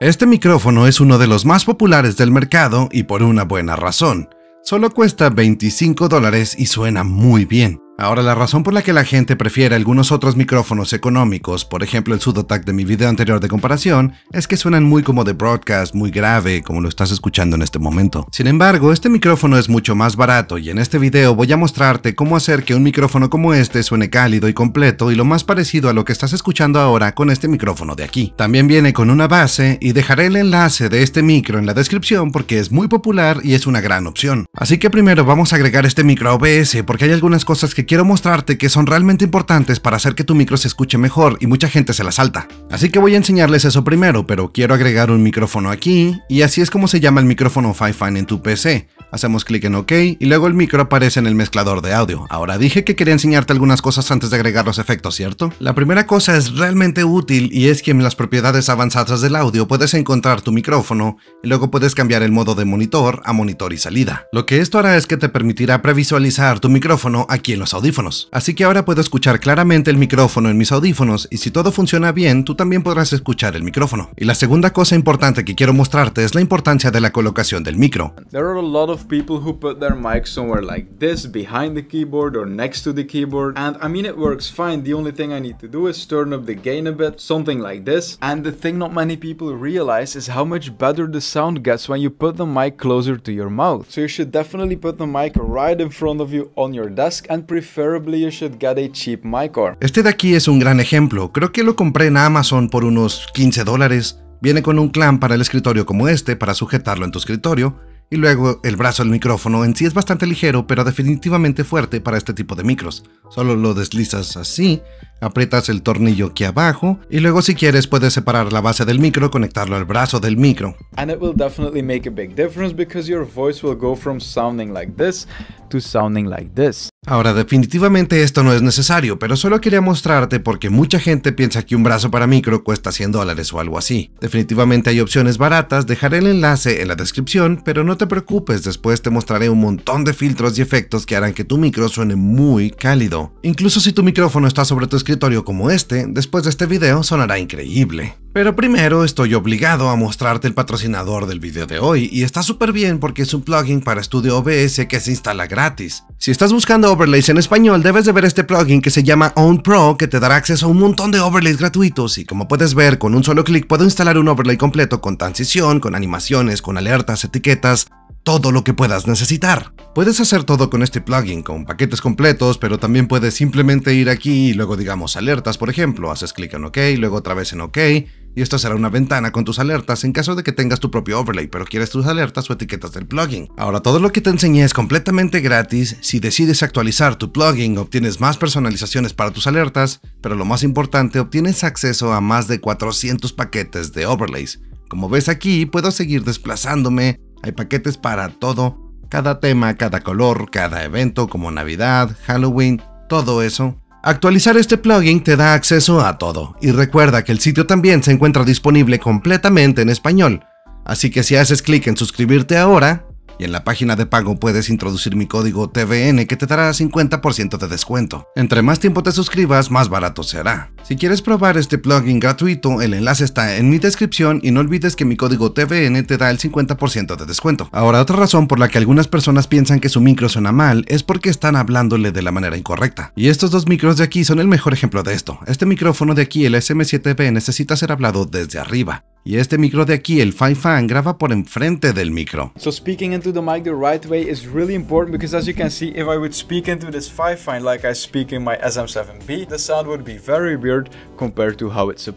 Este micrófono es uno de los más populares del mercado y por una buena razón. Solo cuesta 25 dólares y suena muy bien. Ahora, la razón por la que la gente prefiere algunos otros micrófonos económicos, por ejemplo el Sudotac de mi video anterior de comparación, es que suenan muy como de broadcast, muy grave, como lo estás escuchando en este momento. Sin embargo, este micrófono es mucho más barato y en este video voy a mostrarte cómo hacer que un micrófono como este suene cálido y completo y lo más parecido a lo que estás escuchando ahora con este micrófono de aquí. También viene con una base y dejaré el enlace de este micro en la descripción porque es muy popular y es una gran opción. Así que primero vamos a agregar este micro a OBS porque hay algunas cosas que quiero mostrarte que son realmente importantes para hacer que tu micro se escuche mejor y mucha gente se la salta. Así que voy a enseñarles eso primero, pero quiero agregar un micrófono aquí y así es como se llama el micrófono FiFine en tu PC. Hacemos clic en OK y luego el micro aparece en el mezclador de audio. Ahora dije que quería enseñarte algunas cosas antes de agregar los efectos, ¿cierto? La primera cosa es realmente útil y es que en las propiedades avanzadas del audio puedes encontrar tu micrófono y luego puedes cambiar el modo de monitor a monitor y salida. Lo que esto hará es que te permitirá previsualizar tu micrófono aquí en los audífonos. Así que ahora puedo escuchar claramente el micrófono en mis audífonos y si todo funciona bien, tú también podrás escuchar el micrófono. Y la segunda cosa importante que quiero mostrarte es la importancia de la colocación del micro. There are a lot of people who put their mic somewhere like this, behind the keyboard or next to the keyboard, and I mean it works fine. The only thing I need to do is turn up the gain a bit, something like this. And the thing not many people realize is how much better the sound gets when you put the mic closer to your mouth. So you should definitely put the mic right in front of you on your desk and prefer este de aquí es un gran ejemplo, creo que lo compré en Amazon por unos 15 dólares. Viene con un clan para el escritorio como este para sujetarlo en tu escritorio y luego el brazo del micrófono en sí es bastante ligero, pero definitivamente fuerte para este tipo de micros. Solo lo deslizas así, aprietas el tornillo aquí abajo y luego si quieres puedes separar la base del micro, conectarlo al brazo del micro. like Ahora definitivamente esto no es necesario, pero solo quería mostrarte porque mucha gente piensa que un brazo para micro cuesta 100 dólares o algo así. Definitivamente hay opciones baratas, dejaré el enlace en la descripción, pero no no te preocupes, después te mostraré un montón de filtros y efectos que harán que tu micro suene muy cálido. Incluso si tu micrófono está sobre tu escritorio como este, después de este video sonará increíble. Pero primero estoy obligado a mostrarte el patrocinador del video de hoy y está súper bien porque es un plugin para Studio OBS que se instala gratis. Si estás buscando overlays en español debes de ver este plugin que se llama Own Pro que te dará acceso a un montón de overlays gratuitos y como puedes ver con un solo clic puedo instalar un overlay completo con transición, con animaciones, con alertas, etiquetas todo lo que puedas necesitar. Puedes hacer todo con este plugin, con paquetes completos, pero también puedes simplemente ir aquí y luego digamos alertas, por ejemplo, haces clic en OK, luego otra vez en OK, y esto será una ventana con tus alertas en caso de que tengas tu propio overlay, pero quieres tus alertas o etiquetas del plugin. Ahora, todo lo que te enseñé es completamente gratis, si decides actualizar tu plugin obtienes más personalizaciones para tus alertas, pero lo más importante, obtienes acceso a más de 400 paquetes de overlays. Como ves aquí, puedo seguir desplazándome hay paquetes para todo, cada tema, cada color, cada evento como Navidad, Halloween, todo eso. Actualizar este plugin te da acceso a todo, y recuerda que el sitio también se encuentra disponible completamente en español, así que si haces clic en suscribirte ahora, y en la página de pago puedes introducir mi código TVN que te dará 50% de descuento. Entre más tiempo te suscribas, más barato será. Si quieres probar este plugin gratuito, el enlace está en mi descripción y no olvides que mi código TVN te da el 50% de descuento. Ahora, otra razón por la que algunas personas piensan que su micro suena mal es porque están hablándole de la manera incorrecta. Y estos dos micros de aquí son el mejor ejemplo de esto. Este micrófono de aquí, el SM7B, necesita ser hablado desde arriba. Y este micro de aquí, el FiFan, graba por enfrente del micro. speaking mic the right way is really important because as you can see, if I would speak into this fine like I SM7B, the sound would be very weird compared to how it's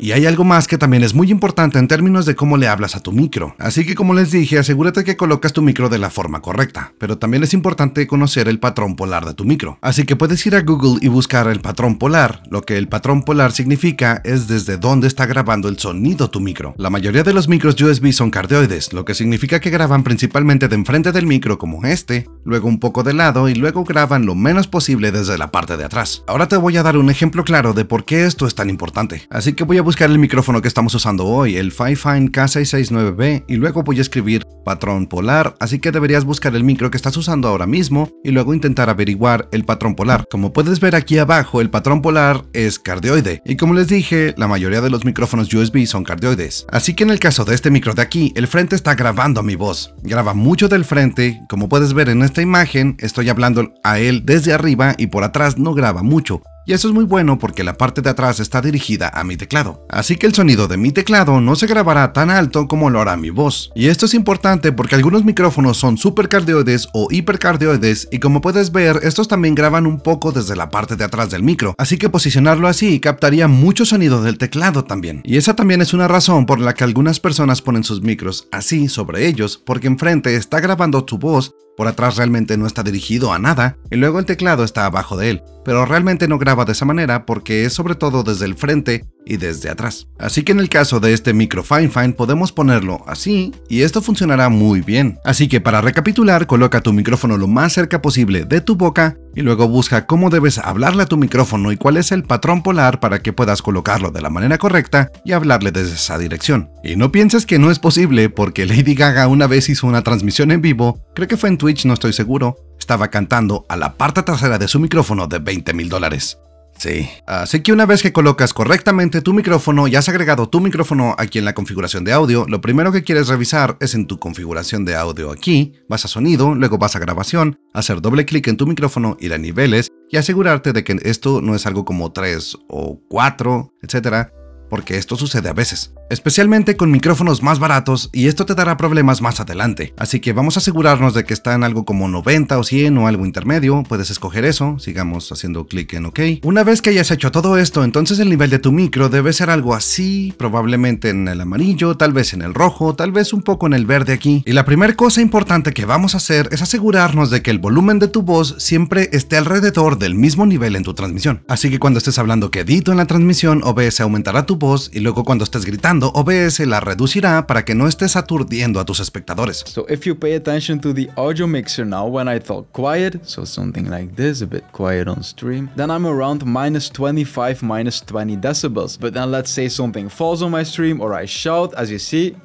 Y hay algo más que también es muy importante en términos de cómo le hablas a tu micro. Así que como les dije, asegúrate que colocas tu micro de la forma correcta, pero también es importante conocer el patrón polar de tu micro. Así que puedes ir a Google y buscar el patrón polar. Lo que el patrón polar significa es desde dónde está grabando el sonido tu micro. La mayoría de los micros USB son cardioides, lo que significa que graban principalmente de enfrente del micro como este, luego un poco de lado y luego graban lo menos posible desde la parte de atrás. Ahora te voy a dar un ejemplo claro de por qué esto es tan importante. Así que voy a buscar el micrófono que estamos usando hoy, el Fifine K669B, y luego voy a escribir patrón polar, así que deberías buscar el micro que estás usando ahora mismo y luego intentar averiguar el patrón polar. Como puedes ver aquí abajo, el patrón polar es cardioide, y como les dije, la mayoría de los micrófonos USB son cardioides. Así que en el caso de este micro de aquí, el frente está grabando mi voz. Graba mucho del frente, como puedes ver en esta imagen, estoy hablando a él desde arriba y por atrás no graba mucho. Y eso es muy bueno porque la parte de atrás está dirigida a mi teclado, así que el sonido de mi teclado no se grabará tan alto como lo hará mi voz. Y esto es importante porque algunos micrófonos son supercardioides o hipercardioides y como puedes ver, estos también graban un poco desde la parte de atrás del micro, así que posicionarlo así captaría mucho sonido del teclado también. Y esa también es una razón por la que algunas personas ponen sus micros así sobre ellos, porque enfrente está grabando tu voz por atrás realmente no está dirigido a nada y luego el teclado está abajo de él, pero realmente no graba de esa manera porque es sobre todo desde el frente y desde atrás. Así que en el caso de este micro Fine Fine podemos ponerlo así y esto funcionará muy bien. Así que para recapitular, coloca tu micrófono lo más cerca posible de tu boca y luego busca cómo debes hablarle a tu micrófono y cuál es el patrón polar para que puedas colocarlo de la manera correcta y hablarle desde esa dirección. Y no pienses que no es posible porque Lady Gaga una vez hizo una transmisión en vivo, creo que fue en Twitch, no estoy seguro, estaba cantando a la parte trasera de su micrófono de 20 mil dólares. Sí. Así que una vez que colocas correctamente tu micrófono y has agregado tu micrófono aquí en la configuración de audio, lo primero que quieres revisar es en tu configuración de audio aquí, vas a sonido, luego vas a grabación, hacer doble clic en tu micrófono, ir a niveles y asegurarte de que esto no es algo como 3 o 4, etcétera, porque esto sucede a veces especialmente con micrófonos más baratos y esto te dará problemas más adelante. Así que vamos a asegurarnos de que está en algo como 90 o 100 o algo intermedio, puedes escoger eso, sigamos haciendo clic en OK. Una vez que hayas hecho todo esto, entonces el nivel de tu micro debe ser algo así, probablemente en el amarillo, tal vez en el rojo, tal vez un poco en el verde aquí. Y la primera cosa importante que vamos a hacer es asegurarnos de que el volumen de tu voz siempre esté alrededor del mismo nivel en tu transmisión. Así que cuando estés hablando quedito en la transmisión, OBS aumentará tu voz y luego cuando estés gritando, usando, OBS la reducirá para que no estés aturdiendo a tus espectadores. So if you pay attention to the audio mixer now, when I talk quiet, so something like this, a bit quiet on stream, then I'm around minus 25, minus 20 decibels. But then let's say something falls on my stream or I shout, as you see,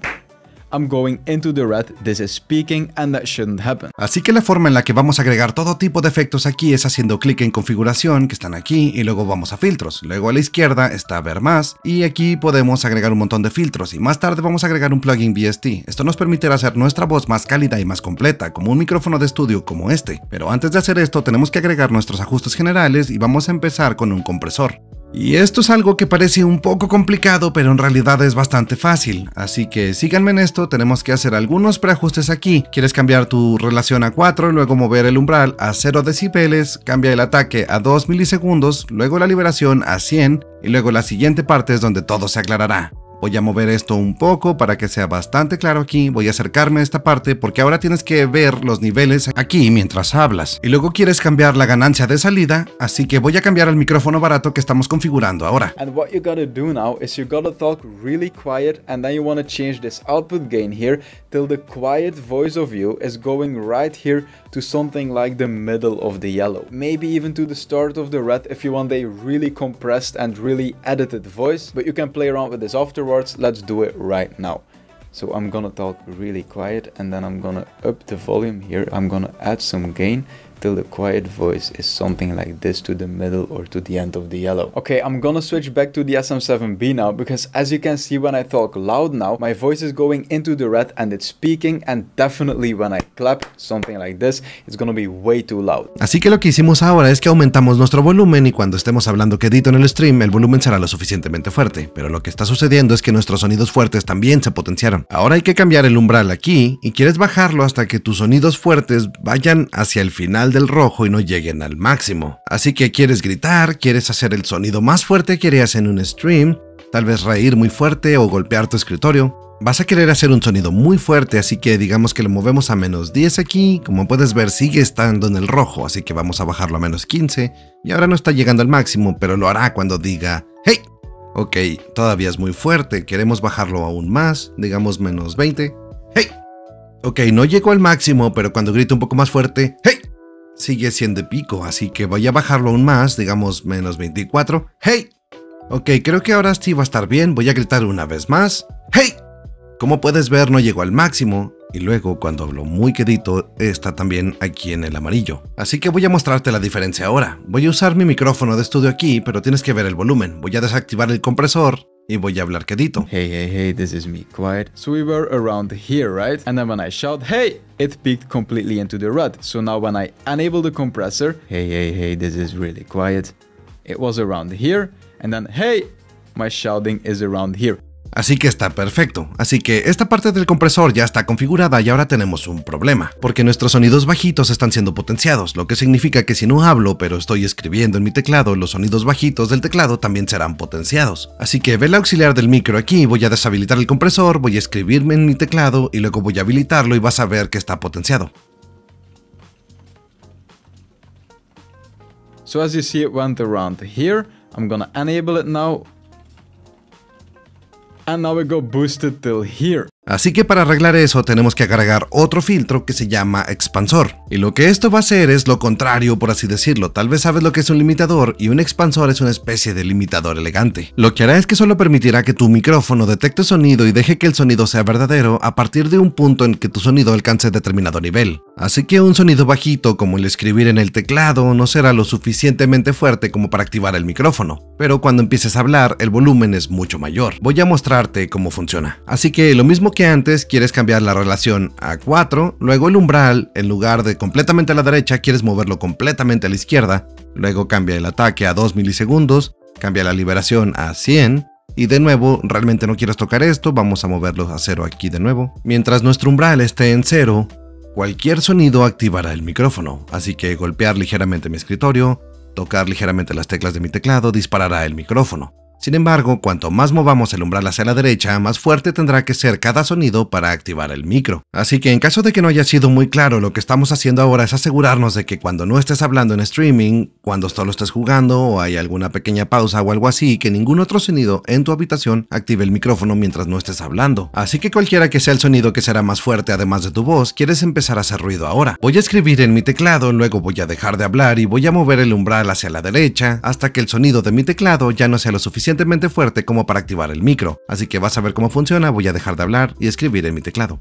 I'm going into the red, this is speaking and that shouldn't happen. Así que la forma en la que vamos a agregar todo tipo de efectos aquí es haciendo clic en configuración, que están aquí, y luego vamos a filtros. Luego a la izquierda está ver más, y aquí podemos agregar un montón de filtros, y más tarde vamos a agregar un plugin BST. Esto nos permitirá hacer nuestra voz más cálida y más completa, como un micrófono de estudio como este. Pero antes de hacer esto tenemos que agregar nuestros ajustes generales y vamos a empezar con un compresor. Y esto es algo que parece un poco complicado, pero en realidad es bastante fácil. Así que síganme en esto, tenemos que hacer algunos preajustes aquí. Quieres cambiar tu relación a 4, luego mover el umbral a 0 decibeles, cambia el ataque a 2 milisegundos, luego la liberación a 100, y luego la siguiente parte es donde todo se aclarará. Voy a mover esto un poco para que sea bastante claro aquí. Voy a acercarme a esta parte porque ahora tienes que ver los niveles aquí mientras hablas. Y luego quieres cambiar la ganancia de salida, así que voy a cambiar el micrófono barato que estamos configurando ahora. And what you gotta do now is you gotta talk really quiet and then you wanna change this output gain here till the quiet voice of you is going right here to something like the middle of the yellow. Maybe even to the start of the red if you want a really compressed and really edited voice, but you can play around with this afterwards let's do it right now. So I'm gonna talk really quiet and then I'm gonna up the volume here. I'm gonna add some gain till the quiet voice is something like this to the middle or to the end of the yellow. Okay, I'm gonna switch back to the SM7B now because as you can see when I talk loud now, my voice is going into the red and it's speaking and definitely when I clap something like this, it's gonna be way too loud. Así que lo que hicimos ahora es que aumentamos nuestro volumen y cuando estemos hablando quedito en el stream, el volumen será lo suficientemente fuerte, pero lo que está sucediendo es que nuestros sonidos fuertes también se potenciaron. Ahora hay que cambiar el umbral aquí y quieres bajarlo hasta que tus sonidos fuertes vayan hacia el final del rojo y no lleguen al máximo. Así que quieres gritar, quieres hacer el sonido más fuerte que harías en un stream, tal vez reír muy fuerte o golpear tu escritorio. Vas a querer hacer un sonido muy fuerte, así que digamos que lo movemos a menos 10 aquí. Como puedes ver, sigue estando en el rojo, así que vamos a bajarlo a menos 15. Y ahora no está llegando al máximo, pero lo hará cuando diga ¡Hey! Ok, todavía es muy fuerte, queremos bajarlo aún más, digamos menos 20. ¡Hey! Ok, no llegó al máximo, pero cuando grite un poco más fuerte, ¡Hey! sigue siendo de pico, así que voy a bajarlo aún más, digamos menos 24. ¡Hey! Ok, creo que ahora sí va a estar bien, voy a gritar una vez más. ¡Hey! Como puedes ver no llegó al máximo, y luego cuando hablo muy quedito está también aquí en el amarillo. Así que voy a mostrarte la diferencia ahora. Voy a usar mi micrófono de estudio aquí, pero tienes que ver el volumen. Voy a desactivar el compresor y voy a hablar quedito. Hey, hey, hey, this is me, quiet. So we were around here, right? And then when I shout, hey, it peaked completely into the rut. So now when I enable the compressor, hey, hey, hey, this is really quiet. It was around here. And then, hey, my shouting is around here. Así que está perfecto. Así que esta parte del compresor ya está configurada y ahora tenemos un problema, porque nuestros sonidos bajitos están siendo potenciados, lo que significa que si no hablo pero estoy escribiendo en mi teclado, los sonidos bajitos del teclado también serán potenciados. Así que ve el auxiliar del micro aquí, voy a deshabilitar el compresor, voy a escribirme en mi teclado y luego voy a habilitarlo y vas a ver que está potenciado. So as you see it went around here, I'm gonna enable it now and now we go boosted till here. Así que para arreglar eso tenemos que agregar otro filtro que se llama expansor. Y lo que esto va a hacer es lo contrario por así decirlo, tal vez sabes lo que es un limitador y un expansor es una especie de limitador elegante. Lo que hará es que solo permitirá que tu micrófono detecte sonido y deje que el sonido sea verdadero a partir de un punto en que tu sonido alcance determinado nivel. Así que un sonido bajito como el escribir en el teclado no será lo suficientemente fuerte como para activar el micrófono, pero cuando empieces a hablar el volumen es mucho mayor. Voy a mostrarte cómo funciona. Así que lo mismo que antes quieres cambiar la relación a 4, luego el umbral, en lugar de completamente a la derecha, quieres moverlo completamente a la izquierda, luego cambia el ataque a 2 milisegundos, cambia la liberación a 100, y de nuevo, realmente no quieres tocar esto, vamos a moverlo a 0 aquí de nuevo. Mientras nuestro umbral esté en 0, cualquier sonido activará el micrófono, así que golpear ligeramente mi escritorio, tocar ligeramente las teclas de mi teclado disparará el micrófono. Sin embargo, cuanto más movamos el umbral hacia la derecha, más fuerte tendrá que ser cada sonido para activar el micro. Así que en caso de que no haya sido muy claro, lo que estamos haciendo ahora es asegurarnos de que cuando no estés hablando en streaming, cuando solo estés jugando o hay alguna pequeña pausa o algo así, que ningún otro sonido en tu habitación active el micrófono mientras no estés hablando. Así que cualquiera que sea el sonido que será más fuerte además de tu voz, quieres empezar a hacer ruido ahora. Voy a escribir en mi teclado, luego voy a dejar de hablar y voy a mover el umbral hacia la derecha hasta que el sonido de mi teclado ya no sea lo suficiente fuerte como para activar el micro, así que vas a ver cómo funciona, voy a dejar de hablar y escribir en mi teclado.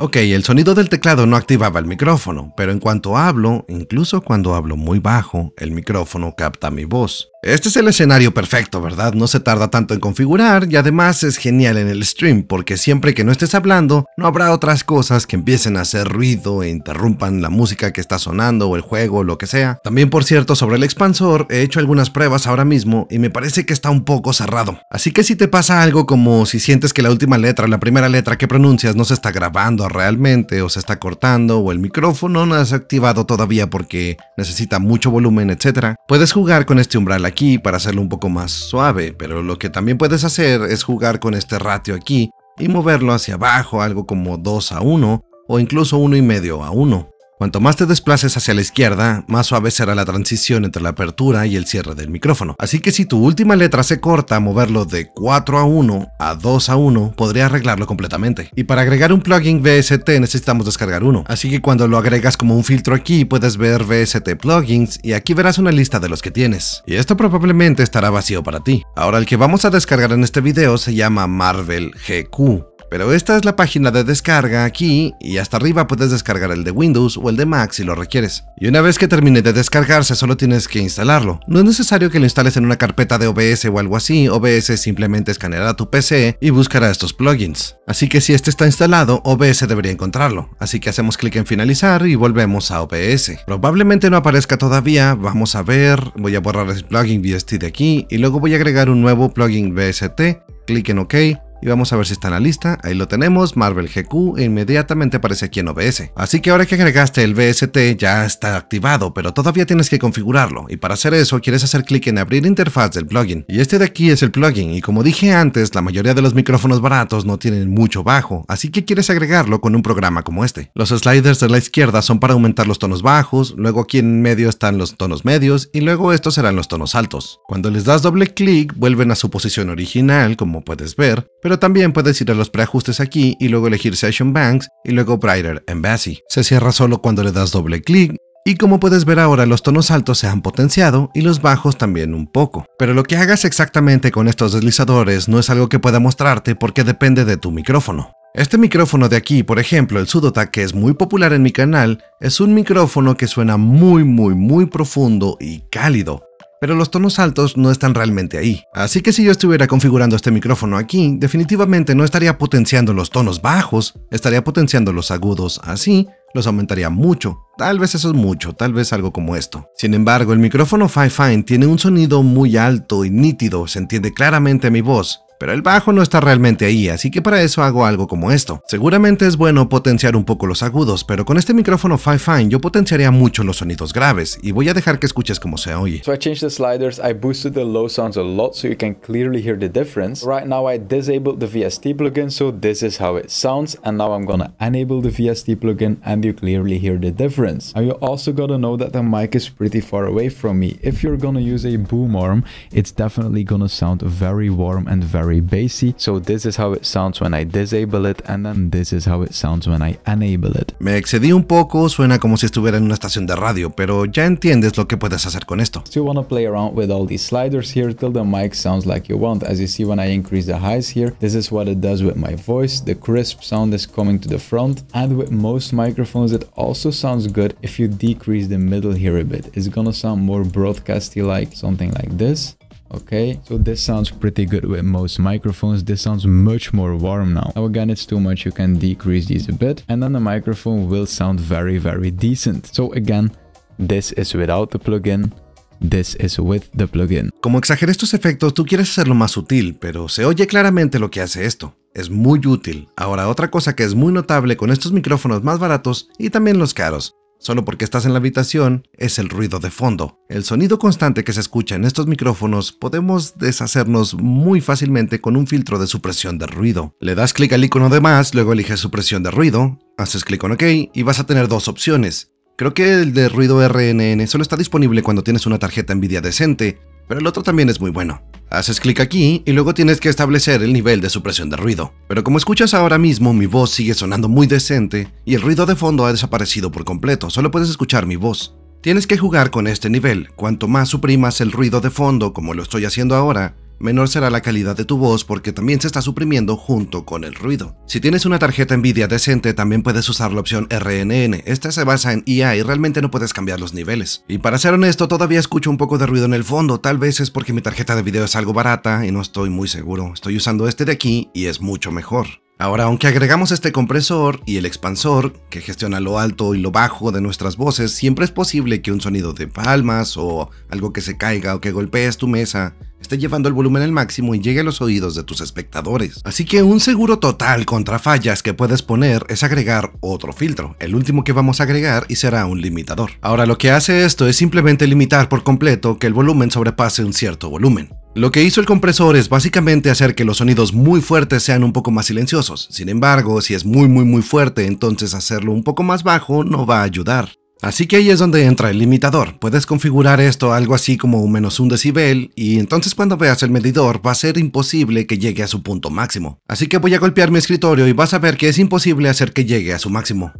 Ok, el sonido del teclado no activaba el micrófono, pero en cuanto hablo, incluso cuando hablo muy bajo, el micrófono capta mi voz. Este es el escenario perfecto, ¿verdad? No se tarda tanto en configurar y además es genial en el stream porque siempre que no estés hablando no habrá otras cosas que empiecen a hacer ruido e interrumpan la música que está sonando o el juego o lo que sea. También por cierto sobre el expansor he hecho algunas pruebas ahora mismo y me parece que está un poco cerrado. Así que si te pasa algo como si sientes que la última letra, la primera letra que pronuncias no se está grabando realmente o se está cortando o el micrófono no has activado todavía porque necesita mucho volumen, etc. Puedes jugar con este umbral aquí para hacerlo un poco más suave, pero lo que también puedes hacer es jugar con este ratio aquí y moverlo hacia abajo, algo como 2 a 1 o incluso y medio a 1. Cuanto más te desplaces hacia la izquierda, más suave será la transición entre la apertura y el cierre del micrófono. Así que si tu última letra se corta, moverlo de 4 a 1 a 2 a 1 podría arreglarlo completamente. Y para agregar un plugin VST necesitamos descargar uno. Así que cuando lo agregas como un filtro aquí, puedes ver VST plugins y aquí verás una lista de los que tienes. Y esto probablemente estará vacío para ti. Ahora el que vamos a descargar en este video se llama Marvel GQ pero esta es la página de descarga aquí y hasta arriba puedes descargar el de Windows o el de Mac si lo requieres. Y una vez que termine de descargarse solo tienes que instalarlo. No es necesario que lo instales en una carpeta de OBS o algo así, OBS simplemente escaneará tu PC y buscará estos plugins. Así que si este está instalado, OBS debería encontrarlo. Así que hacemos clic en finalizar y volvemos a OBS. Probablemente no aparezca todavía, vamos a ver, voy a borrar el plugin VST de aquí y luego voy a agregar un nuevo plugin VST, clic en OK y vamos a ver si está en la lista. Ahí lo tenemos, Marvel GQ, e inmediatamente aparece aquí en OBS. Así que ahora que agregaste el BST ya está activado, pero todavía tienes que configurarlo. Y para hacer eso quieres hacer clic en abrir interfaz del plugin. Y este de aquí es el plugin, y como dije antes, la mayoría de los micrófonos baratos no tienen mucho bajo, así que quieres agregarlo con un programa como este. Los sliders de la izquierda son para aumentar los tonos bajos, luego aquí en medio están los tonos medios, y luego estos serán los tonos altos. Cuando les das doble clic, vuelven a su posición original, como puedes ver, pero también puedes ir a los preajustes aquí y luego elegir Session Banks y luego Brighter Embassy. Se cierra solo cuando le das doble clic y como puedes ver ahora los tonos altos se han potenciado y los bajos también un poco. Pero lo que hagas exactamente con estos deslizadores no es algo que pueda mostrarte porque depende de tu micrófono. Este micrófono de aquí, por ejemplo, el Sudota, que es muy popular en mi canal, es un micrófono que suena muy muy muy profundo y cálido, pero los tonos altos no están realmente ahí, así que si yo estuviera configurando este micrófono aquí, definitivamente no estaría potenciando los tonos bajos, estaría potenciando los agudos así, los aumentaría mucho, tal vez eso es mucho, tal vez algo como esto. Sin embargo, el micrófono Fi-Fine tiene un sonido muy alto y nítido, se entiende claramente mi voz, pero el bajo no está realmente ahí, así que para eso hago algo como esto. Seguramente es bueno potenciar un poco los agudos, pero con este micrófono Five Fine yo potenciaría mucho los sonidos graves, y voy a dejar que escuches cómo se oye. So I changed the sliders, I boosted the low sounds a lot so you can clearly hear the difference. Right now I disabled the VST plugin, so this is how it sounds, and now I'm gonna enable the VST plugin and you clearly hear the difference. And you also gotta know that the mic is pretty far away from me. If you're gonna use a boom arm, it's definitely gonna sound very warm and very very bassy. So this is how it sounds when I disable it and then this is how it sounds when I enable it. Me excedí un poco, suena como si estuviera en una estación de radio, pero ya entiendes lo que puedes hacer con esto. Still you want to play around with all these sliders here till the mic sounds like you want. As you see when I increase the highs here, this is what it does with my voice. The crisp sound is coming to the front and with most microphones it also sounds good if you decrease the middle here a bit. It's gonna sound more broadcasty like, something like this. Okay, so this sounds pretty good with most microphones. This sounds much more warm now. Now again, it's too much. You can decrease these a bit. And then the microphone will sound very, very decent. So again, this is without the plugin. This is with the plugin. Como exageré estos efectos, tú quieres hacerlo más sutil, pero se oye claramente lo que hace esto. Es muy útil. Ahora, otra cosa que es muy notable con estos micrófonos más baratos y también los caros, Solo porque estás en la habitación es el ruido de fondo. El sonido constante que se escucha en estos micrófonos podemos deshacernos muy fácilmente con un filtro de supresión de ruido. Le das clic al icono de más, luego eliges supresión de ruido, haces clic en OK y vas a tener dos opciones. Creo que el de ruido RNN solo está disponible cuando tienes una tarjeta Nvidia decente, pero el otro también es muy bueno. Haces clic aquí y luego tienes que establecer el nivel de supresión de ruido. Pero como escuchas ahora mismo, mi voz sigue sonando muy decente y el ruido de fondo ha desaparecido por completo, solo puedes escuchar mi voz. Tienes que jugar con este nivel, cuanto más suprimas el ruido de fondo como lo estoy haciendo ahora, menor será la calidad de tu voz porque también se está suprimiendo junto con el ruido. Si tienes una tarjeta NVIDIA decente, también puedes usar la opción RNN. Esta se basa en IA y realmente no puedes cambiar los niveles. Y para ser honesto, todavía escucho un poco de ruido en el fondo, tal vez es porque mi tarjeta de video es algo barata y no estoy muy seguro. Estoy usando este de aquí y es mucho mejor. Ahora, aunque agregamos este compresor y el expansor, que gestiona lo alto y lo bajo de nuestras voces, siempre es posible que un sonido de palmas o algo que se caiga o que golpees tu mesa esté llevando el volumen al máximo y llegue a los oídos de tus espectadores. Así que un seguro total contra fallas que puedes poner es agregar otro filtro, el último que vamos a agregar y será un limitador. Ahora lo que hace esto es simplemente limitar por completo que el volumen sobrepase un cierto volumen. Lo que hizo el compresor es básicamente hacer que los sonidos muy fuertes sean un poco más silenciosos. Sin embargo, si es muy muy muy fuerte, entonces hacerlo un poco más bajo no va a ayudar. Así que ahí es donde entra el limitador. Puedes configurar esto algo así como un menos un decibel y entonces cuando veas el medidor va a ser imposible que llegue a su punto máximo. Así que voy a golpear mi escritorio y vas a ver que es imposible hacer que llegue a su máximo.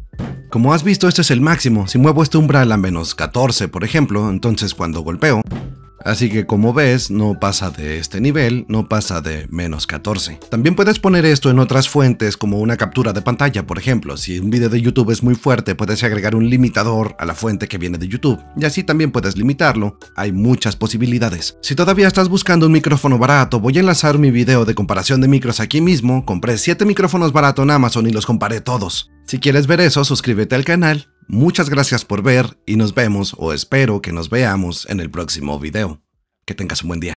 Como has visto, este es el máximo. Si muevo este umbral a menos 14, por ejemplo, entonces cuando golpeo, Así que como ves, no pasa de este nivel, no pasa de menos 14. También puedes poner esto en otras fuentes como una captura de pantalla, por ejemplo. Si un video de YouTube es muy fuerte, puedes agregar un limitador a la fuente que viene de YouTube. Y así también puedes limitarlo. Hay muchas posibilidades. Si todavía estás buscando un micrófono barato, voy a enlazar mi video de comparación de micros aquí mismo. Compré 7 micrófonos baratos en Amazon y los comparé todos. Si quieres ver eso, suscríbete al canal Muchas gracias por ver y nos vemos o espero que nos veamos en el próximo video. Que tengas un buen día.